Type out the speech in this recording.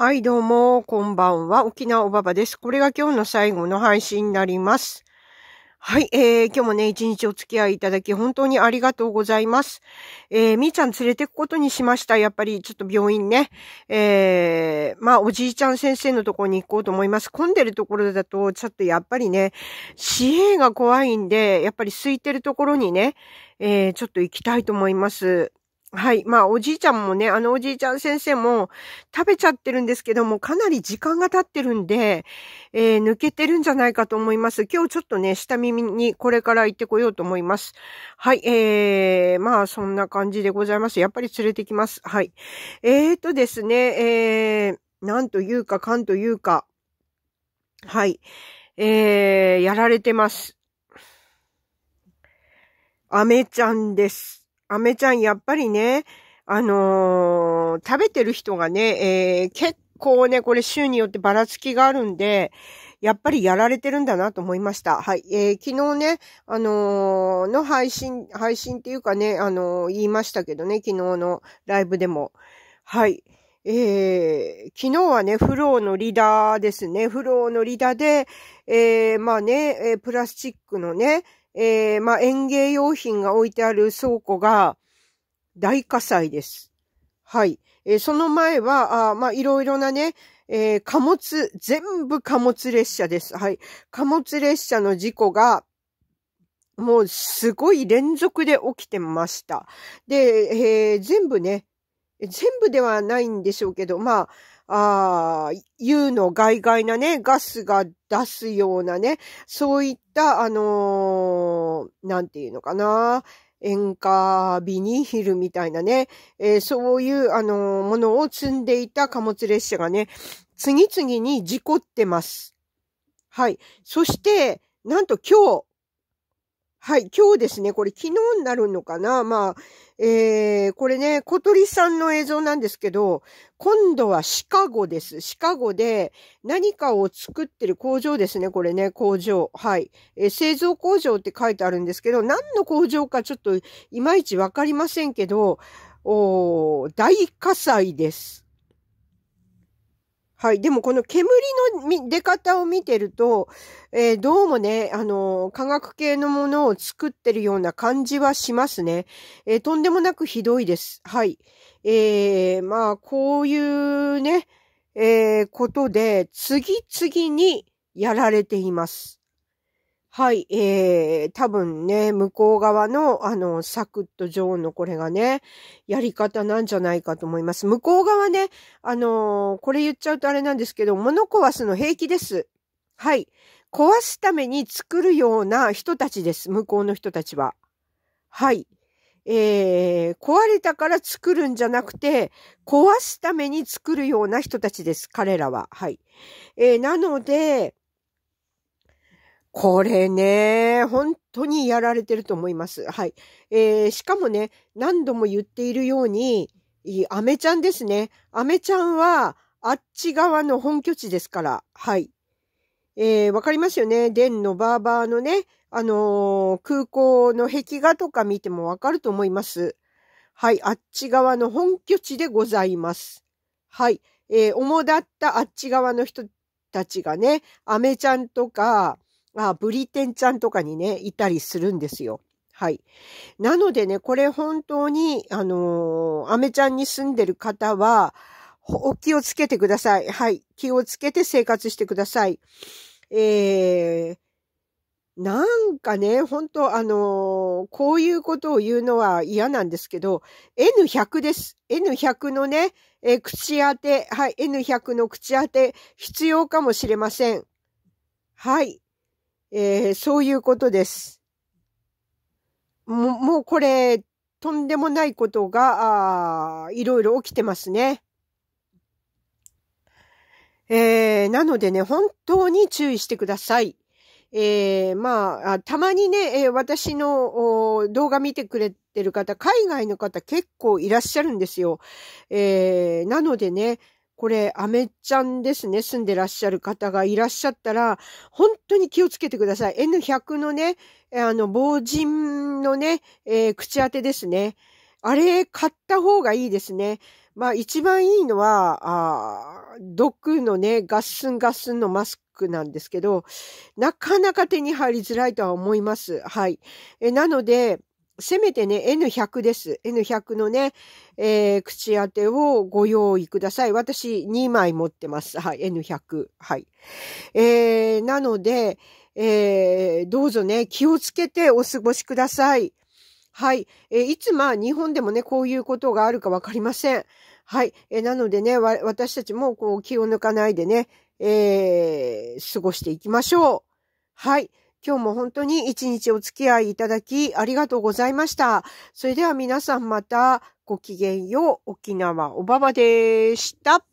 はい、どうも、こんばんは。沖縄おばばです。これが今日の最後の配信になります。はい、えー、今日もね、一日お付き合いいただき、本当にありがとうございます。えー、みーちゃん連れてくことにしました。やっぱり、ちょっと病院ね。えー、まあ、おじいちゃん先生のところに行こうと思います。混んでるところだと、ちょっとやっぱりね、死刑が怖いんで、やっぱり空いてるところにね、えー、ちょっと行きたいと思います。はい。まあ、おじいちゃんもね、あのおじいちゃん先生も食べちゃってるんですけども、かなり時間が経ってるんで、えー、抜けてるんじゃないかと思います。今日ちょっとね、下耳にこれから行ってこようと思います。はい。えー、まあ、そんな感じでございます。やっぱり連れてきます。はい。えーとですね、えー、なんというか、かんというか、はい。えー、やられてます。アメちゃんです。アメちゃん、やっぱりね、あのー、食べてる人がね、えー、結構ね、これ週によってばらつきがあるんで、やっぱりやられてるんだなと思いました。はい。えー、昨日ね、あのー、の配信、配信っていうかね、あのー、言いましたけどね、昨日のライブでも。はい。えー、昨日はね、フローのリダーですね。フローのリダーで、えー、まあね、えプラスチックのね、えー、まあ、園芸用品が置いてある倉庫が大火災です。はい。えー、その前は、あまあ、いろいろなね、えー、貨物、全部貨物列車です。はい。貨物列車の事故が、もうすごい連続で起きてました。で、えー、全部ね、全部ではないんでしょうけど、まあ、ああ、U の外外なね、ガスが出すようなね、そういった、あのー、なんていうのかな、塩化ビニヒルみたいなね、えー、そういう、あのー、ものを積んでいた貨物列車がね、次々に事故ってます。はい。そして、なんと今日、はい、今日ですね、これ昨日になるのかなまあ、えー、これね、小鳥さんの映像なんですけど、今度はシカゴです。シカゴで何かを作ってる工場ですね、これね、工場。はい。えー、製造工場って書いてあるんですけど、何の工場かちょっといまいちわかりませんけど、お大火災です。はい。でもこの煙の出方を見てると、えー、どうもね、あのー、化学系のものを作ってるような感じはしますね。えー、とんでもなくひどいです。はい。えー、まあ、こういうね、えことで、次々にやられています。はい、えー、多分ね、向こう側の、あの、サクッとジョーンのこれがね、やり方なんじゃないかと思います。向こう側ね、あのー、これ言っちゃうとあれなんですけど、物壊すの平気です。はい。壊すために作るような人たちです。向こうの人たちは。はい。えー、壊れたから作るんじゃなくて、壊すために作るような人たちです。彼らは。はい。えー、なので、これね、本当にやられてると思います。はい。えー、しかもね、何度も言っているように、アメちゃんですね。アメちゃんは、あっち側の本拠地ですから。はい。えー、わかりますよね。デンのバーバーのね、あのー、空港の壁画とか見てもわかると思います。はい。あっち側の本拠地でございます。はい。えー、主だったあっち側の人たちがね、アメちゃんとか、あブリテンちゃんとかにね、いたりするんですよ。はい。なのでね、これ本当に、あのー、アメちゃんに住んでる方は、お気をつけてください。はい。気をつけて生活してください。えー、なんかね、本当あのー、こういうことを言うのは嫌なんですけど、N100 です。N100 のね、えー、口当て、はい、N100 の口当て、必要かもしれません。はい。えー、そういうことです。ももうこれ、とんでもないことが、いろいろ起きてますね。えー、なのでね、本当に注意してください。えー、まあ、たまにね、え私の動画見てくれてる方、海外の方結構いらっしゃるんですよ。えー、なのでね、これ、アメちゃんですね、住んでらっしゃる方がいらっしゃったら、本当に気をつけてください。N100 のね、あの、防塵のね、えー、口当てですね。あれ、買った方がいいですね。まあ、一番いいのは、あ毒のね、ガッスンガッスンのマスク。なんですけど、なかなか手に入りづらいとは思います。はい。えなので、せめてね、N100 です。N100 のね、えー、口当てをご用意ください。私2枚持ってます。はい、N100。はい。えー、なので、えー、どうぞね、気をつけてお過ごしください。はい。えー、いつまあ日本でもね、こういうことがあるかわかりません。はい。えー、なのでね、私たちもこう気を抜かないでね、えー、過ごしていきましょう。はい。今日も本当に一日お付き合いいただきありがとうございました。それでは皆さんまたごきげんよう。沖縄おばばでした。